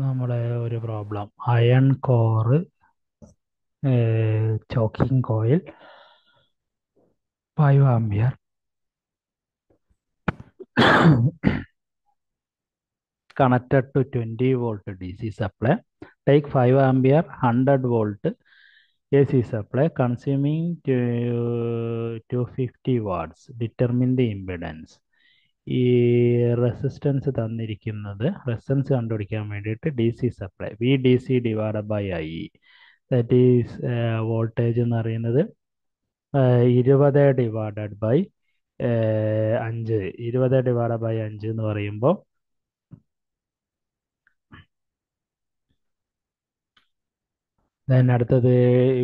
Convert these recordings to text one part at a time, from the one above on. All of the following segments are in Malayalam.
നമ്മുടെ ഒരു problem iron core choking coil five ampere connected to twenty volt D C supply take five ampere hundred volt A C supply consuming two fifty watts determine the impedance ഈ റെസിസ്റ്റൻസ് തന്നിരിക്കുന്നത് റെസിസ്റ്റൻസ് കണ്ടുപിടിക്കാൻ വേണ്ടിയിട്ട് D C supply V D C divide by I that is voltage എന്ന് പറയുന്നത് ഇരുപത് ഡിവൈഡഡ് ബൈ അഞ്ച് ഇരുപത് ഡിവൈഡ് ബൈ അഞ്ച് എന്ന് പറയുമ്പോൾ ദെൻ അടുത്തത്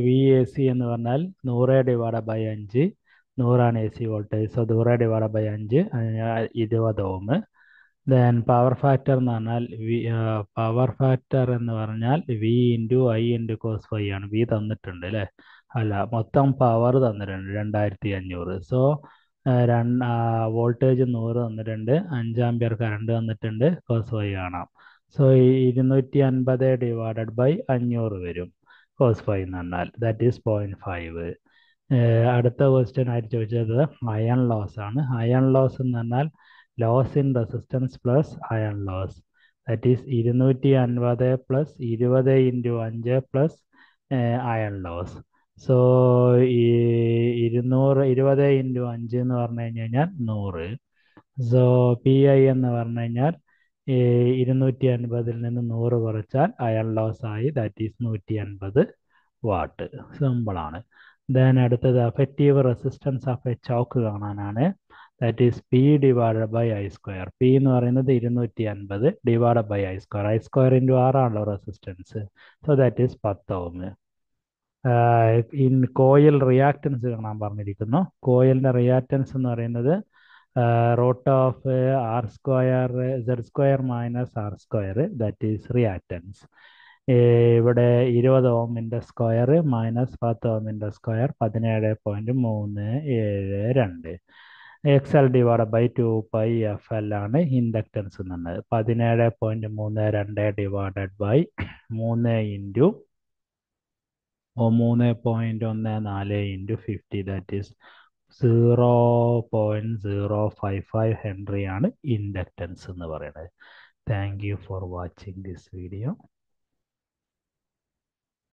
വി എ സി എന്ന് പറഞ്ഞാൽ നൂറ് ഡിവൈഡ് ബൈ അഞ്ച് നൂറാണ് എ സി വോൾട്ടേജ് സോ നൂറ് ഡിവൈഡ് ബൈ അഞ്ച് ഇരുപത് ഓം ദെൻ പവർ ഫാക്ടർ എന്ന് പറഞ്ഞാൽ വി പവർ ഫാക്ടർ എന്ന് പറഞ്ഞാൽ V into I into cos phi ആണ് വി തന്നിട്ടുണ്ട് അല്ലേ അല്ല മൊത്തം പവർ തന്നിട്ടുണ്ട് രണ്ടായിരത്തി അഞ്ഞൂറ് സോ രണ്ട് വോൾട്ടേജ് നൂറ് തന്നിട്ടുണ്ട് അഞ്ചാമ്പിയർ കറണ്ട് തന്നിട്ടുണ്ട് കോസ് ഫൈ കാണാം സോ ഇരുന്നൂറ്റി അൻപത് ഡിവൈഡഡ് ബൈ അഞ്ഞൂറ് വരും കോസ് ഫൈ എന്ന് പറഞ്ഞാൽ ദാറ്റ് ഈസ് പോയിന്റ് ഫൈവ് അടുത്ത ക്വസ്റ്റ്യൻ ആയിട്ട് ചോദിച്ചത് അയൺ ലോസ് ആണ് അയൺ ലോസ് എന്ന് പറഞ്ഞാൽ loss in resistance plus iron loss that is ഇരുന്നൂറ്റി അൻപത് പ്ലസ് ഇരുപത് ഇൻറ്റു അഞ്ച് പ്ലസ് അയൺ ലോസ് സോ ഈ ഇരുന്നൂറ് ഇരുപത് ഇൻറ്റു അഞ്ച് എന്ന് പറഞ്ഞു കഴിഞ്ഞു കഴിഞ്ഞാൽ നൂറ് സോ പി ഐ എന്ന് പറഞ്ഞു കഴിഞ്ഞാൽ ഇരുന്നൂറ്റി അൻപതിൽ നിന്ന് നൂറ് കുറച്ചാൽ അയൺ ലോസ് ആയി ദാറ്റ് ഈസ് നൂറ്റി അൻപത് വാട്ട് സിമ്പിളാണ് ദെൻ അടുത്തത് effective resistance of a choke കാണാനാണ് that is P divided by I square P എന്ന് പറയുന്നത് ഇരുന്നൂറ്റി അൻപത് divided by I square I square into ആറാണല്ലോ റെസിസ്റ്റൻസ് സോ ദാറ്റ് ഈസ് പത്ത് ഓമ് ഇൻ കോയിൽ റിയാക്റ്റൻസ് കാണാൻ പറഞ്ഞിരിക്കുന്നു കോയിലിൻ്റെ റിയാക്റ്റൻസ് എന്ന് പറയുന്നത് root of R square Z square minus R square that is reactance ഇവിടെ ഇരുപത് ഓമിൻ്റെ സ്ക്വയർ മൈനസ് പത്ത് ഓമിൻ്റെ സ്ക്വയർ പതിനേഴ് പോയിൻറ്റ് മൂന്ന് ഏഴ് രണ്ട് X L divide by two pi F L ആണ് ഇൻഡക്റ്റൻസ് എന്നുള്ളത് പതിനേഴ് പോയിൻറ്റ് മൂന്ന് രണ്ട് ഡിവൈഡഡ് ബൈ മൂന്ന് ഇൻറ്റു മൂന്ന് പോയിൻറ്റ് ഒന്ന് നാല് into fifty that is zero point zero five five ഹെൻറിയാണ് ഇൻഡക്റ്റൻസ് എന്ന് പറയുന്നത് thank you for watching this video